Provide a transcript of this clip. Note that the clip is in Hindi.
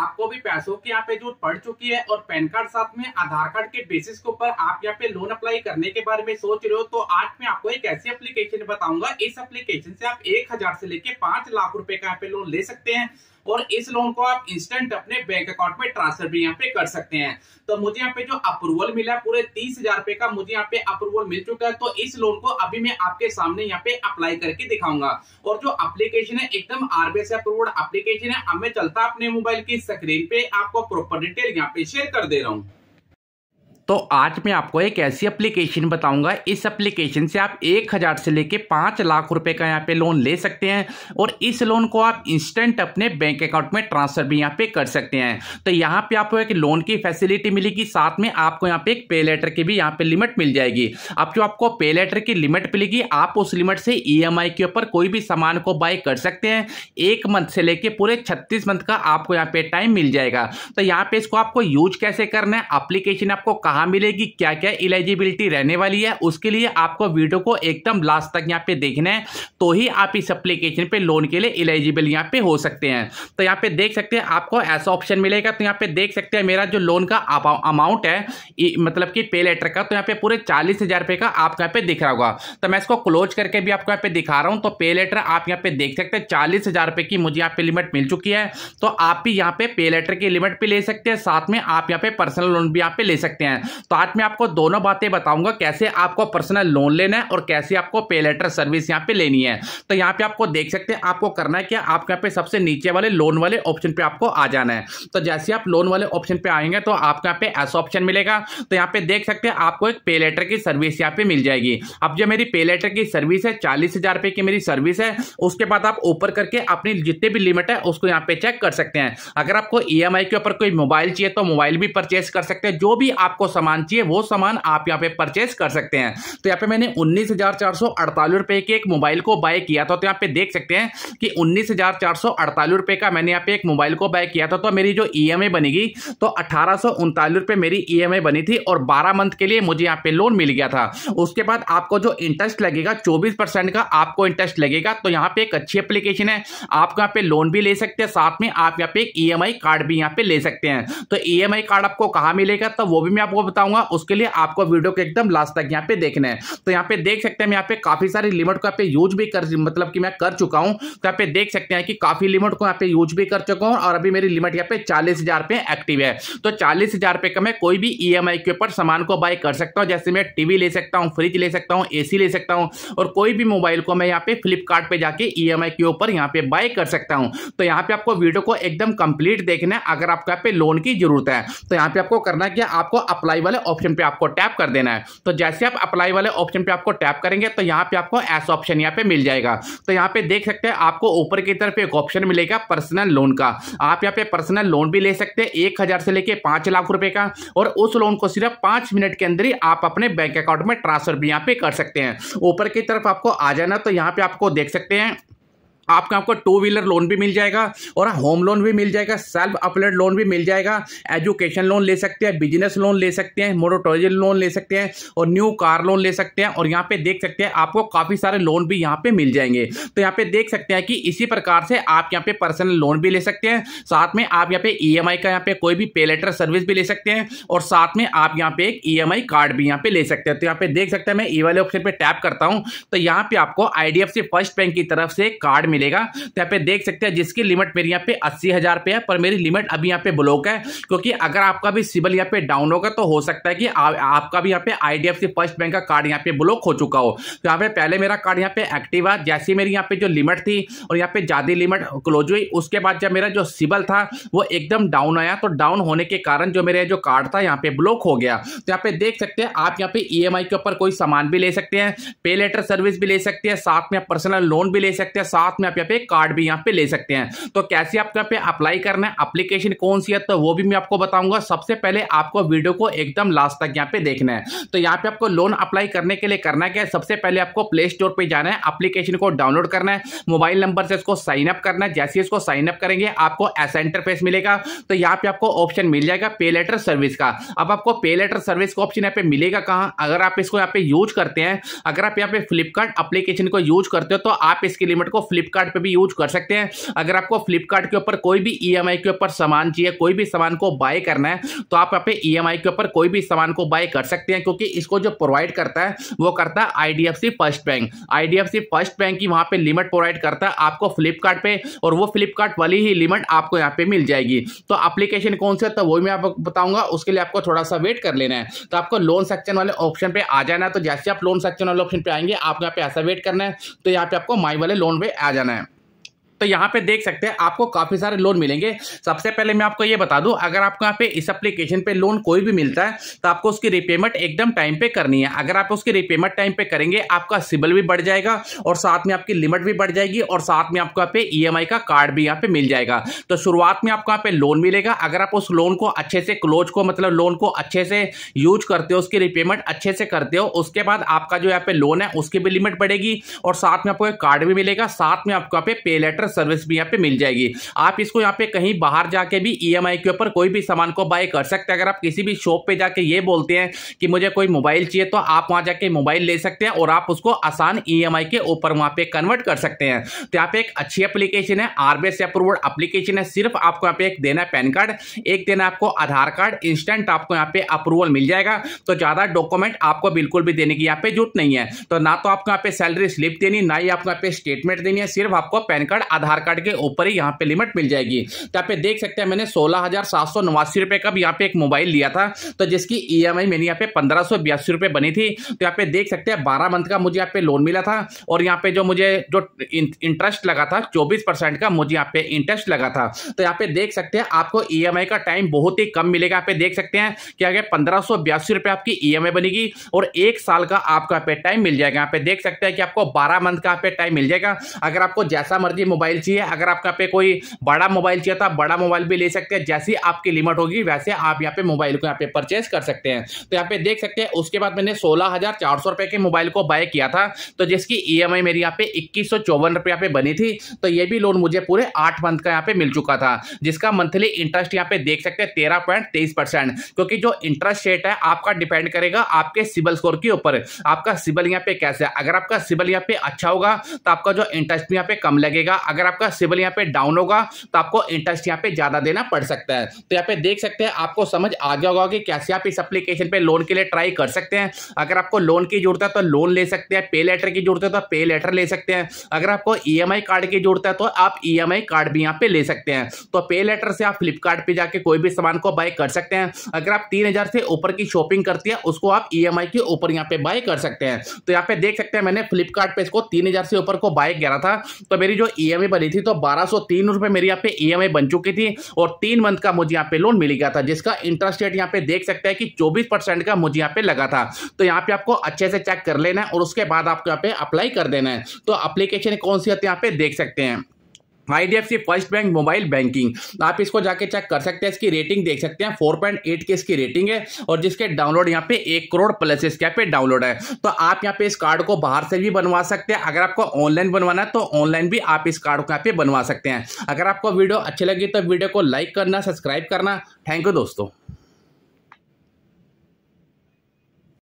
आपको भी पैसों की यहाँ पे जरूरत पड़ चुकी है और पैन कार्ड साथ में आधार कार्ड के बेसिस के ऊपर आप यहाँ पे लोन अप्लाई करने के बारे में सोच रहे हो तो आज मैं आपको एक ऐसी एप्लीकेशन बताऊंगा इस एप्लीकेशन से आप एक हजार से लेके पांच लाख रुपए का यहाँ पे लोन ले सकते हैं और इस लोन को आप इंस्टेंट अपने बैंक अकाउंट में ट्रांसफर भी यहाँ पे कर सकते हैं तो मुझे यहाँ पे जो अप्रूवल मिला पूरे तीस हजार रुपए का मुझे यहाँ पे अप्रूवल मिल चुका है तो इस लोन को अभी मैं आपके सामने यहाँ पे अप्लाई करके दिखाऊंगा और जो अप्लीकेशन है एकदम आरबीएस अप्रूव अप्लीकेशन है अब मैं चलता अपने मोबाइल की स्क्रीन पे आपको प्रॉपर डिटेल यहाँ पे शेयर कर दे रहा हूँ तो आज मैं आपको एक ऐसी एप्लीकेशन बताऊंगा इस एप्लीकेशन से आप एक हज़ार से लेकर पाँच लाख रुपए का यहाँ पे लोन ले सकते हैं और इस लोन को आप इंस्टेंट अपने बैंक अकाउंट में ट्रांसफर भी यहाँ पे कर सकते हैं तो यहाँ पे आपको एक लोन की फैसिलिटी मिलेगी साथ में आपको यहाँ पे एक पे लेटर की भी यहाँ पे लिमिट मिल जाएगी अब जो आपको पे लेटर की लिमिट मिलेगी आप उस लिमिट से ई e के ऊपर कोई भी सामान को बाय कर सकते हैं एक मंथ से लेके पूरे छत्तीस मंथ का आपको यहाँ पे टाइम मिल जाएगा तो यहाँ पे इसको आपको यूज कैसे करना है अप्लीकेशन आपको कहा कहाँ मिलेगी क्या क्या एलिजिबिलिटी रहने वाली है उसके लिए आपको वीडियो को एकदम लास्ट तक यहाँ पे देखना है तो ही आप इस अप्लीकेशन पे लोन के लिए एलिजिबल यहाँ पे हो सकते हैं तो यहाँ पे देख सकते हैं आपको ऐसा ऑप्शन मिलेगा तो यहाँ पे देख सकते हैं मेरा जो लोन का अमाउंट है मतलब कि पे लेटर का तो यहाँ पे पूरे चालीस हजार का आपको यहाँ पे दिख रहा होगा तो मैं इसको क्लोज करके भी आपको यहाँ पे दिखा रहा हूँ तो पे लेटर आप यहाँ पे देख सकते हैं चालीस हजार की मुझे यहाँ पे लिमिट मिल चुकी है तो आप भी यहाँ पे पे लेटर की लिमिट भी ले सकते हैं साथ में आप यहाँ पे पर्सनल लोन भी यहाँ पे ले सकते हैं तो आज मैं आपको दोनों बातें बताऊंगा कैसे आपको पर्सनल लोन लेना है और कैसे आपको पे लेटर सर्विस यहाँ पे लेनी है तो यहाँ पे आपको देख सकते हैं आपको करना है कि आपके यहाँ पे सबसे नीचे वाले लोन वाले ऑप्शन पे आपको आ जाना है तो जैसे आप लोन वाले ऑप्शन पे आएंगे तो आपके यहाँ पे ऐसा ऑप्शन मिलेगा तो यहाँ पे देख सकते हैं आपको एक पे लेटर की सर्विस यहाँ पे मिल जाएगी अब जो मेरी पे लेटर की सर्विस है चालीस हजार रुपये की मेरी सर्विस है उसके बाद आप ऊपर करके अपनी जितने भी लिमिट है उसको यहाँ पे चेक कर सकते हैं अगर आपको ई e के ऊपर कोई मोबाइल चाहिए तो मोबाइल भी परचेस कर सकते हैं जो भी आपको सामान चाहिए वो सामान आप यहाँ पे परचेज कर सकते हैं तो यहाँ पे मैंने उन्नीस हजार चार सौ अड़तालीस के एक मोबाइल को बाय किया था तो यहाँ पे देख सकते हैं कि उन्नीस हजार चार सौ अड़तालीस का मैंने यहाँ पे एक मोबाइल को बाय किया था तो मेरी जो ई e बनेगी तो अठारह सौ उनतालीस रुपये मेरी ई e बनी थी और बारह मंथ के लिए मुझे यहाँ पे लोन मिल गया था उसके बाद आपको जो इंटरेस्ट लगेगा चौबीस का आपको इंटरेस्ट लगेगा तो यहाँ पे एक अच्छी एप्लीकेशन है आप यहाँ पे लोन भी ले सकते हैं साथ में आप यहाँ पे ई कार्ड e भी यहाँ पे ले सकते हैं तो ई कार्ड आपको कहाँ मिलेगा तो वो भी मैं आपको बताऊंगा उसके लिए आपको वीडियो को एकदम लास्ट तक यहाँ पे देखना है तो यहाँ पे देख सकते हैं यहाँ पे काफी सारी लिमिट को यहाँ पे यूज भी कर मतलब कि मैं कर चुका हूँ तो यहाँ पे देख सकते हैं कि काफी लिमिट को यहाँ पे यूज भी कर चुका हूँ और अभी मेरी लिमिट यहाँ पे चालीस हजार एक्टिव है तो चालीस हजार का मैं कोई भी ई के ऊपर सामान को बाय कर सकता हूँ जैसे मैं टीवी ले सकता हूँ फ्रिज ले सकता हूँ ए ले सकता हूँ और कोई भी मोबाइल को मैं यहाँ पे फ्लिपकार्ट जाके ई के ऊपर यहाँ पे बाय कर सकता हूँ तो यहाँ पे आपको वीडियो को एकदम कंप्लीट देखना है अगर आपको यहाँ पे लोन की जरूरत है तो यहाँ पे आपको करना क्या आपको अप्लाई अप्लाई वाले ऑप्शन पे आपको टैप कर देना है तो जैसे आप अप्लाई वाले ऑप्शन पे आपको टैप करेंगे तो यहाँ पे आपको एस ऑप्शन यहाँ पे मिल जाएगा तो यहाँ पे देख सकते हैं आपको ऊपर की तरफ एक ऑप्शन मिलेगा पर्सनल लोन का आप यहाँ पे पर्सनल लोन भी ले सकते हैं एक हजार से लेके पांच लाख रुपए का और उस लोन को सिर्फ पांच मिनट के अंदर ही आप अपने बैंक अकाउंट में ट्रांसफर भी यहाँ पे कर सकते हैं ऊपर की तरफ आपको आ जाना तो यहाँ पे आपको देख सकते हैं आपका आपको टू व्हीलर लोन भी मिल जाएगा और होम लोन भी मिल जाएगा सेल्फ अपलेट लोन भी मिल जाएगा एजुकेशन लोन ले सकते हैं बिजनेस लोन ले सकते हैं मोटोटोरियल लोन ले सकते हैं और न्यू कार लोन ले सकते हैं और यहाँ पे देख सकते हैं आपको काफ़ी सारे लोन भी यहाँ पे मिल जाएंगे तो यहाँ पे देख सकते हैं कि इसी प्रकार से आप यहाँ पे पर्सनल लोन भी ले सकते हैं साथ में आप यहाँ पे ई का यहाँ पे कोई भी पे लेटर सर्विस भी ले सकते हैं और साथ में आप यहाँ पे एक ई कार्ड भी यहाँ पे ले सकते हैं तो यहाँ पे देख सकते हैं मैं ई वाले ऑप्शन पर टैप करता हूँ तो यहाँ पे आपको आई फर्स्ट बैंक की तरफ से कार्ड मिलेगा तो यहाँ पे देख सकते हैं जिसकी लिमिट मेरी यहाँ पे अस्सी हज़ार पे है पर मेरी लिमिट अभी यहाँ पे ब्लॉक है क्योंकि अगर आपका भी सिबल यहाँ पे डाउन होगा तो हो सकता है कि आ, आपका भी यहाँ पे आईडीएफसी फर्स्ट बैंक का कार्ड यहाँ पे ब्लॉक हो चुका हो तो यहाँ पे पहले मेरा कार्ड यहाँ पे एक्टिव है जैसी मेरी यहाँ पे जो लिमिट थी और यहाँ पे ज़्यादा लिमिट क्लोज हुई उसके बाद जब मेरा जो सिबल था वो एकदम डाउन आया तो डाउन होने के कारण जो मेरा जो कार्ड था यहाँ पे ब्लॉक हो गया तो यहाँ पे देख सकते हैं आप यहाँ पे ई के ऊपर कोई सामान भी ले सकते हैं पे लेटर सर्विस भी ले सकते हैं साथ में पर्सनल लोन भी ले सकते हैं साथ अपने आप यहाँ पे कार्ड भी यहाँ पे ले सकते हैं तो कैसे आपको यहाँ पे अप्लाई करना है अप्लीकेशन कौन सी है तो वो भी मैं आपको बताऊंगा सबसे पहले आपको वीडियो को एकदम लास्ट तक यहाँ पे देखना है तो यहाँ पे आपको लोन अप्लाई करने के लिए करना क्या है सबसे पहले आपको प्ले स्टोर पर जाना है अप्लीकेशन को डाउनलोड करना है मोबाइल नंबर से इसको साइन अप करना है जैसे इसको साइन अप करेंगे आपको ऐसा इंटरफेस मिलेगा तो यहाँ पे आपको ऑप्शन मिल जाएगा पे लेटर सर्विस का अब आपको पे लेटर सर्विस का ऑप्शन यहाँ पे मिलेगा कहाँ अगर आप इसको यहाँ पे यूज करते हैं अगर आप यहाँ पे फ्लिपकार्ट अप्लीकेशन को यूज करते हो तो आप इसकी लिमिट को फ्लिप फ्लिपकार्ट भी यूज कर सकते हैं अगर आपको फ्लिपकार्ट के ऊपर कोई भी ई e के ऊपर सामान चाहिए कोई भी सामान को बाय करना है तो आप अपने ई e के ऊपर कोई भी सामान को बाय कर सकते हैं क्योंकि इसको जो प्रोवाइड करता है वो करता है I first bank I first bank की वहां पर लिमिट प्रोवाइड करता है आपको फ्लिपकार्ट और वो फ्लिपकार्ट वाली ही लिमिट आपको यहाँ पे मिल जाएगी तो अप्लीकेशन कौन सा तो वो मैं आपको बताऊंगा उसके लिए आपको थोड़ा सा वेट कर लेना है तो आपको लोन सेक्शन वाले ऑप्शन पे आ जाना है तो जैसे आप लोन सेक्शन वाले ऑप्शन पे आएंगे आपको यहाँ पे ऐसा वेट करना है तो यहाँ पे आपको माई वाले लोन पे आ जाना உள்ளன तो यहाँ पे देख सकते हैं आपको काफ़ी सारे लोन मिलेंगे सबसे पहले मैं आपको ये बता दूं अगर आपको यहाँ पे इस एप्लीकेशन पे लोन कोई भी मिलता है तो आपको उसकी रिपेमेंट एकदम टाइम पे करनी है अगर आप उसकी रिपेमेंट टाइम पे करेंगे आपका सिबल भी बढ़ जाएगा और साथ में आपकी लिमिट भी बढ़ जाएगी और साथ में आपको यहाँ पे ई e का कार्ड भी यहाँ पे मिल जाएगा तो शुरुआत में आपको यहाँ पे लोन मिलेगा अगर आप उस लोन को अच्छे से क्लोज को मतलब लोन को अच्छे से यूज करते हो उसकी रिपेमेंट अच्छे से करते हो उसके बाद आपका जो यहाँ पे लोन है उसकी भी लिमिट बढ़ेगी और साथ में आपको कार्ड भी मिलेगा साथ में आपको यहाँ पे लेटर सर्विस भी यहाँ पे मिल जाएगी आप इसको यहाँ पे कहीं बाहर जाके भी ई e के ऊपर कोई भी सामान को बाय कर सकते हैं अगर आप किसी भी शॉप पे जाके ये बोलते हैं कि मुझे कोई मोबाइल चाहिए तो आप वहाँ जाके मोबाइल ले सकते हैं और आप उसको आसान ई e के ऊपर वहाँ पे कन्वर्ट कर सकते हैं तो यहाँ पे एक अच्छी अप्लीकेशन है आरबीआई से अप्रूवड एप्लीकेशन है सिर्फ आपको यहाँ पे एक देना है पैन कार्ड एक देना आपको आधार कार्ड इंस्टेंट आपको यहाँ पे अप्रूवल मिल जाएगा तो ज़्यादा डॉक्यूमेंट आपको बिल्कुल भी देने की यहाँ पे जरूरत नहीं है तो ना तो आपको यहाँ पे सैलरी स्लिप देनी ना ही आपको यहाँ पे स्टेटमेंट देनी है सिर्फ आपको पैन कार्ड आधार कार्ड के ऊपर ही यहाँ पे लिमिट मिल जाएगी तो यहाँ पे देख सकते हैं मैंने सोलह हजार सात सौ नवासी रुपये का भी यहाँ पे एक मोबाइल लिया था तो जिसकी ई एम आई मैंने यहाँ पे पंद्रह सौ बयासी रुपये बनी थी तो यहाँ पे देख सकते हैं बारह मंथ का मुझे यहाँ पे लोन मिला था और यहाँ पे जो मुझे जो इंटरेस्ट लगा था चौबीस परसेंट का मुझे यहाँ पे इंटरेस्ट लगा था तो यहाँ पे देख सकते हैं आपको ई एम आई का टाइम बहुत ही कम मिलेगा यहाँ पे देख सकते हैं कि आगे पंद्रह सौ बयासी रुपये आपकी ई एम आई बनेगी और एक साल का आपका यहाँ पे टाइम मिल जाएगा यहाँ पे देख सकते हैं कि आपको बारह मंथ का यहाँ पे टाइम मिल जाएगा अगर आपको जैसा मर्जी मोबाइल मोबाइल चाहिए अगर आपके यहाँ पे कोई बड़ा मोबाइल चाहिए तो आप बड़ा मोबाइल भी ले सकते हैं जैसी आपकी लिमिट होगी वैसे आप यहाँ पे मोबाइल को यहाँ पे परचेज कर सकते हैं तो यहाँ पे देख सकते हैं उसके बाद मैंने सोलह रुपए के मोबाइल को बाय किया था तो जिसकी ई मेरी यहाँ पे इक्कीस रुपए यहाँ पे बनी थी तो ये भी लोन मुझे पूरे आठ मंथ का यहाँ पे मिल चुका था जिसका मंथली इंटरेस्ट यहाँ पे देख सकते हैं तेरह पॉइंट तेईस परसेंट क्योंकि जो इंटरेस्ट रेट है आपका डिपेंड करेगा आपके सिबल स्कोर के ऊपर आपका सिबल यहाँ पे कैसे है अगर आपका सिबल यहाँ पे अच्छा होगा तो आपका जो इंटरेस्ट भी यहाँ पे कम लगेगा अगर आपका सिविल यहाँ पे डाउन होगा तो आपको इंटरेस्ट यहाँ पे ज़्यादा देना पड़ सकता है तो यहाँ पे देख सकते हैं आपको समझ आ गया होगा कि कैसे आप इस एप्लीकेशन पे लोन के लिए ट्राई कर सकते हैं अगर आपको लोन की जरूरत है तो लोन ले सकते हैं पे लेटर की जरूरत है तो पे लेटर ले सकते हैं अगर आपको ई e कार्ड की जरूरत है तो आप ई e कार्ड भी यहाँ पे ले सकते हैं तो पे लेटर से आप फ्लिपकार्ट जाके कोई भी सामान को बाय कर सकते हैं अगर आप तीन से ऊपर की शॉपिंग करती है उसको आप ई e के ऊपर यहाँ पे बाय कर सकते हैं तो यहाँ पे देख सकते हैं मैंने फ्लिपकार्ट इसको तीन से ऊपर को बाय करा था तो मेरी जो ई ईएमआई बनी थी तो बारह सौ मेरी यहाँ पे ईएमआई e बन चुकी थी और तीन मंथ का मुझे यहाँ पे लोन मिल गया था जिसका इंटरेस्ट रेट यहाँ पे देख सकते हैं कि चौबीस का मुझे यहाँ पे लगा था तो यहाँ पे आपको अच्छे से चेक कर लेना है और उसके बाद आपको यहाँ पे अप्लाई कर देना है तो अप्लीकेशन कौन सी होती है तो यहाँ पे देख सकते हैं I D F C first bank mobile banking आप इसको जाके चेक कर सकते हैं इसकी रेटिंग देख सकते हैं 4.8 की इसकी रेटिंग है और जिसके डाउनलोड यहाँ पे एक करोड़ प्लस इसके पे डाउनलोड है तो आप यहाँ पे इस कार्ड को बाहर से भी बनवा सकते हैं अगर आपको ऑनलाइन बनवाना है तो ऑनलाइन भी आप इस कार्ड को यहाँ पे बनवा सकते हैं अगर आपको वीडियो अच्छी लगी तो वीडियो को लाइक करना सब्सक्राइब करना थैंक यू दोस्तों